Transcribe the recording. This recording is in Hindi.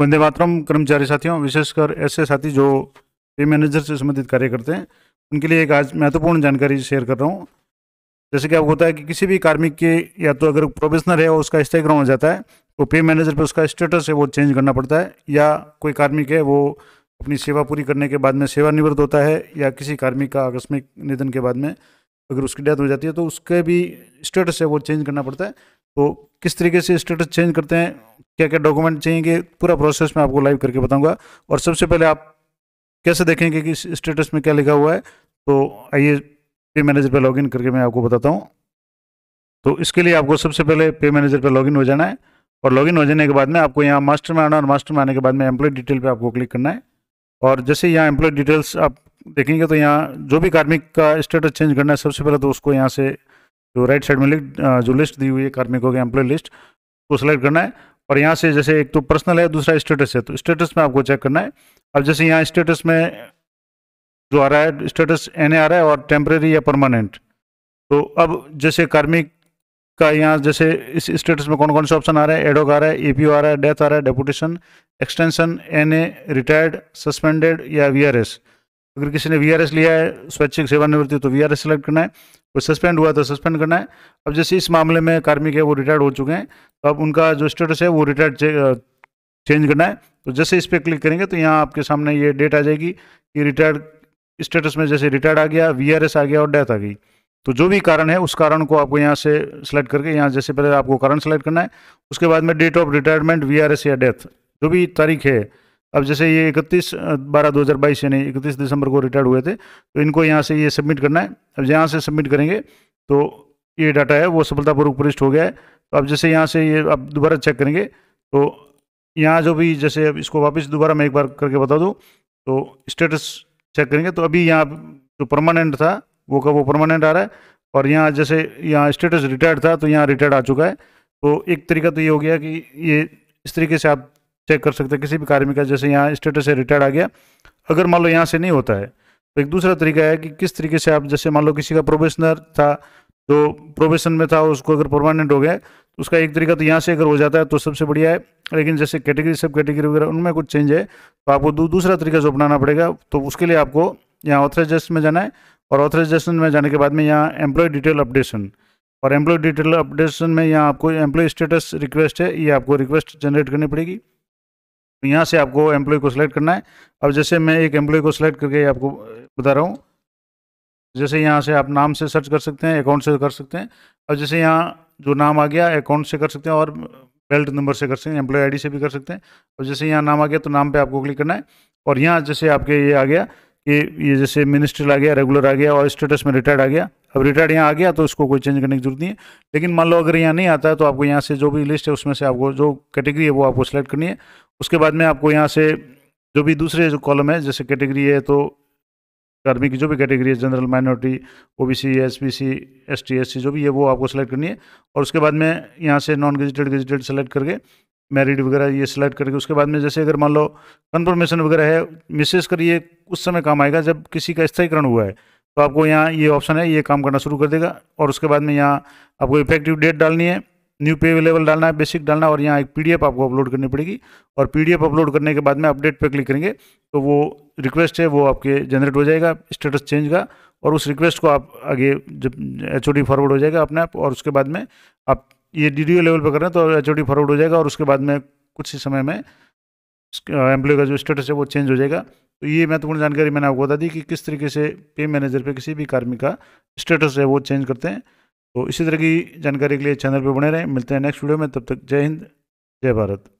वंदे मातरम कर्मचारी साथियों विशेषकर ऐसे साथी जो पे मैनेजर से संबंधित कार्य करते हैं उनके लिए एक आज महत्वपूर्ण जानकारी शेयर कर रहा हूँ जैसे कि आपको होता है कि किसी भी कार्मिक के या तो अगर प्रोफेशनल है और उसका स्थायीकरण हो जाता है तो पे मैनेजर पर उसका स्टेटस है वो चेंज करना पड़ता है या कोई कार्मिक है वो अपनी सेवा पूरी करने के बाद में सेवानिवृत्त होता है या किसी कार्मिक का आकस्मिक निधन के बाद में अगर उसकी डेथ हो जाती है तो उसके भी स्टेटस है वो चेंज करना पड़ता है तो किस तरीके से स्टेटस चेंज करते हैं क्या क्या डॉक्यूमेंट चाहिए पूरा प्रोसेस मैं आपको लाइव करके बताऊंगा और सबसे पहले आप कैसे देखेंगे कि स्टेटस में क्या लिखा हुआ है तो आइए पे मैनेजर पर लॉगिन करके मैं आपको बताता हूँ तो इसके लिए आपको सबसे पहले पे मैनेजर पर लॉगिन हो जाना है और लॉगिन हो जाने के बाद में आपको यहाँ मास्टर में आना और मास्टर में आने के बाद में एम्प्लॉय डिटेल पर आपको क्लिक करना है और जैसे यहाँ एम्प्लॉय डिटेल्स आप देखेंगे तो यहाँ जो भी कार्मिक का स्टेटस चेंज करना है सबसे पहले तो उसको यहाँ से जो राइट साइड में जो लिस्ट दी हुई है कार्मिकों के एम्प्लॉय लिस्ट को सेलेक्ट करना है और यहाँ से जैसे एक तो पर्सनल है दूसरा स्टेटस है तो स्टेटस में आपको चेक करना है अब जैसे यहाँ स्टेटस में जो आ रहा है स्टेटस एन आ रहा है और टेम्प्रेरी या परमानेंट तो अब जैसे कार्मिक का यहाँ जैसे इस स्टेटस में कौन कौन से ऑप्शन आ रहे हैं एडोक आ रहा है एपीओ आ रहा है डेथ आ रहा है deputation extension N A retired suspended या वी आर एस अगर किसी ने वीआरएस लिया है स्वैच्छिक सेवानिवृत्ति तो वीआरएस सेलेक्ट करना है कोई सस्पेंड हुआ तो सस्पेंड करना है अब जैसे इस मामले में कार्मिक है वो रिटायर्ड हो चुके हैं तो अब उनका जो स्टेटस है वो रिटायर्ड चेंज करना है तो जैसे इस पर क्लिक करेंगे तो यहाँ आपके सामने ये डेट आ जाएगी कि रिटायर्ड स्टेटस में जैसे रिटायर्ड आ गया वी आ गया और डेथ आ गई तो जो भी कारण है उस कारण को आपको यहाँ से सिलेक्ट करके यहाँ जैसे पहले आपको कारण सेलेक्ट करना है उसके बाद में डेट ऑफ रिटायरमेंट वी या डेथ जो भी तारीख है अब जैसे ये इकतीस बारह दो हज़ार बाईस यानी इकतीस दिसंबर को रिटायर्ड हुए थे तो इनको यहाँ से ये सबमिट करना है अब यहाँ से सबमिट करेंगे तो ये डाटा है वो सफलतापूर्वक प्रविष्ट हो गया है तो अब जैसे यहाँ से ये आप दोबारा चेक करेंगे तो यहाँ जो भी जैसे अब इसको वापस दोबारा मैं एक बार करके बता दूँ तो स्टेटस चेक करेंगे तो अभी यहाँ जो परमानेंट था वो का वो परमानेंट आ रहा है और यहाँ जैसे यहाँ स्टेटस रिटायर्ड था तो यहाँ रिटायर्ड आ चुका है तो एक तरीका तो ये हो गया कि ये इस तरीके से आप चेक कर सकते हैं किसी भी कार्य में का जैसे यहाँ स्टेटस से रिटायर्ड आ गया अगर मान लो यहाँ से नहीं होता है तो एक दूसरा तरीका है कि किस तरीके से आप जैसे मान लो किसी का प्रोबेशनर था जो प्रोबेशन में था उसको अगर परमानेंट हो गया तो उसका एक तरीका तो यहाँ से अगर हो जाता है तो सबसे बढ़िया है लेकिन जैसे कैटेगरी सब कैटेगरी वगैरह उनमें कुछ चेंज है तो आपको दू, दूसरा तरीका जो अपनाना पड़ेगा तो उसके लिए आपको यहाँ ऑथराइजेशन में जाना है और ऑथराइजेशन में जाने के बाद में यहाँ एम्प्लॉय डिटेल अपडेशन और एम्प्लॉय डिटेल अपडेशन में यहाँ आपको एम्प्लॉय स्टेटस रिक्वेस्ट है ये आपको रिक्वेस्ट जनरेट करनी पड़ेगी तो यहाँ से आपको एम्प्लॉय को सिलेक्ट करना है अब जैसे मैं एक एम्प्लॉय को सिलेक्ट करके आपको बता रहा हूँ जैसे यहाँ से आप नाम से सर्च कर सकते हैं अकाउंट से कर सकते हैं अब जैसे यहाँ जो नाम आ गया अकाउंट से कर सकते हैं और बेल्ट नंबर से कर सकते हैं एम्प्लॉय आई से भी कर सकते हैं और जैसे यहाँ नाम आ गया तो नाम पर आपको क्लिक करना है और यहाँ जैसे आपके ये आ गया कि ये जैसे मिनिस्ट्रल आ गया रेगुलर आ गया और स्टेटस में रिटायर्ड आ गया अब रिटायर्ड यहाँ आ गया तो इसको कोई चेंज करने की जरूरत नहीं है लेकिन मान लो अगर यहाँ नहीं आता है तो आपको यहाँ से जो भी लिस्ट है उसमें से आपको जो कैटेगरी है वो आपको सेलेक्ट करनी है उसके बाद में आपको यहाँ से जो भी दूसरे जो कॉलम है जैसे कैटेगरी है तो आर्मी की जो भी कैटेगरी है general minority O B C S B C S T S C जो भी है वो आपको सेलेक्ट करनी है और उसके बाद में यहाँ से नॉन गजटेड गजटेड सेलेक्ट करके मैरिड वगैरह ये सिलेक्ट करके उसके बाद में जैसे अगर मान लो कन्फर्मेशन वगैरह है विशेष कर ये उस समय काम आएगा जब किसी का स्थायीकरण हुआ है तो आपको यहाँ ये ऑप्शन है ये काम करना शुरू कर देगा और उसके बाद में यहाँ आपको इफेक्टिव डेट डालनी है न्यू पे अवेलेबल डालना है बेसिक डालना और यहाँ एक पीडीएफ आपको अपलोड करनी पड़ेगी और पीडीएफ अपलोड करने के बाद में अपडेट पे क्लिक करेंगे तो वो रिक्वेस्ट है वो आपके जनरेट हो जाएगा स्टेटस चेंज का और उस रिक्वेस्ट को आप आगे जब एच फॉरवर्ड हो जाएगा अपने आप और उसके बाद में आप ये डी लेवल पर कर रहे हैं तो एच फॉरवर्ड हो जाएगा और उसके बाद में कुछ ही समय में एम्प्लॉय का जो स्टेटस है वो चेंज हो जाएगा तो ये महत्वपूर्ण जानकारी मैंने आपको बता दी कि किस तरीके से पे मैनेजर पे किसी भी कार्मिक का स्टेटस है वो चेंज करते हैं तो इसी तरह की जानकारी के लिए चैनल पर बने रहें मिलते हैं नेक्स्ट वीडियो में तब तक जय हिंद जय भारत